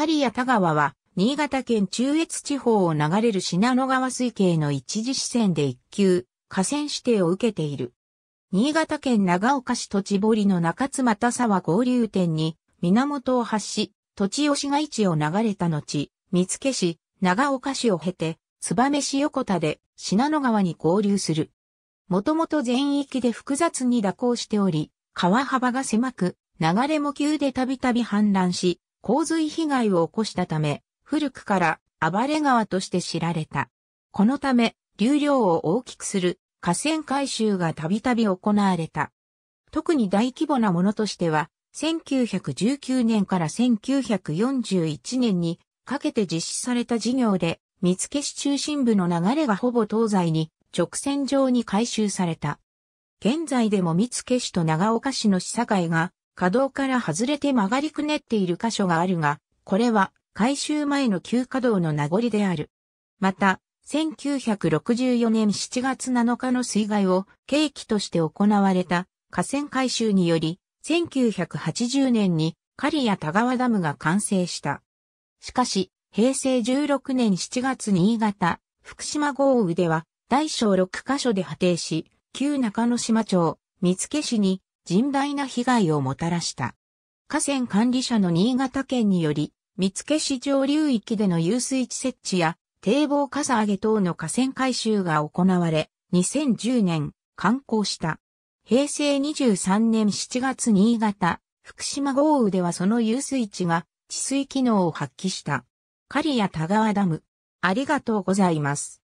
刈谷田川は、新潟県中越地方を流れる信濃川水系の一時支線で一級、河川指定を受けている。新潟県長岡市土地堀の中津又沢合流点に、源を発し、土地吉が市を流れた後、見附市、長岡市を経て、燕市横田で信濃川に合流する。もともと全域で複雑に蛇行しており、川幅が狭く、流れも急でたびたび氾濫し、洪水被害を起こしたため、古くから暴れ川として知られた。このため、流量を大きくする河川改修がたびたび行われた。特に大規模なものとしては、1919年から1941年にかけて実施された事業で、三附市中心部の流れがほぼ東西に直線上に改修された。現在でも三附市と長岡市の市境が稼働から外れて曲がりくねっている箇所があるが、これは改修前の旧稼働の名残である。また、1964年7月7日の水害を契機として行われた河川改修により、1980年に狩谷田川ダムが完成した。しかし、平成16年7月新潟、福島豪雨では、大小6箇所で破定し、旧中野島町、三付市に甚大な被害をもたらした。河川管理者の新潟県により、見附市上流域での遊水地設置や堤防かさ上げ等の河川改修が行われ、2010年、観光した。平成23年7月新潟、福島豪雨ではその遊水地が治水機能を発揮した。狩谷田川ダム。ありがとうございます。